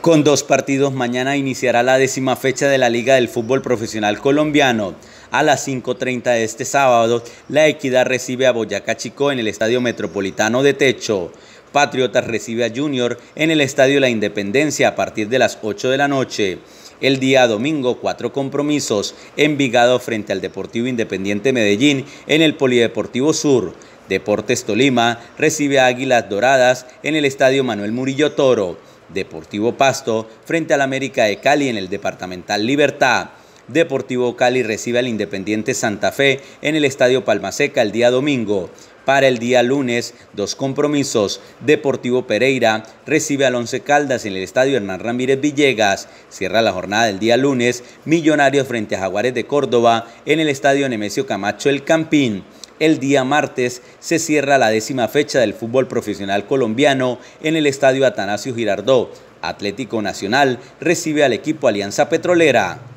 Con dos partidos, mañana iniciará la décima fecha de la Liga del Fútbol Profesional Colombiano. A las 5.30 de este sábado, La Equidad recibe a Boyacá Chico en el Estadio Metropolitano de Techo. Patriotas recibe a Junior en el Estadio La Independencia a partir de las 8 de la noche. El día domingo, cuatro compromisos. en Vigado frente al Deportivo Independiente Medellín en el Polideportivo Sur. Deportes Tolima recibe a Águilas Doradas en el Estadio Manuel Murillo Toro. Deportivo Pasto frente al América de Cali en el Departamental Libertad. Deportivo Cali recibe al Independiente Santa Fe en el Estadio Palmaseca el día domingo. Para el día lunes, dos compromisos. Deportivo Pereira recibe al Once Caldas en el Estadio Hernán Ramírez Villegas. Cierra la jornada el día lunes, Millonarios frente a Jaguares de Córdoba en el Estadio Nemesio Camacho El Campín el día martes se cierra la décima fecha del fútbol profesional colombiano en el estadio Atanasio Girardó. Atlético Nacional recibe al equipo Alianza Petrolera.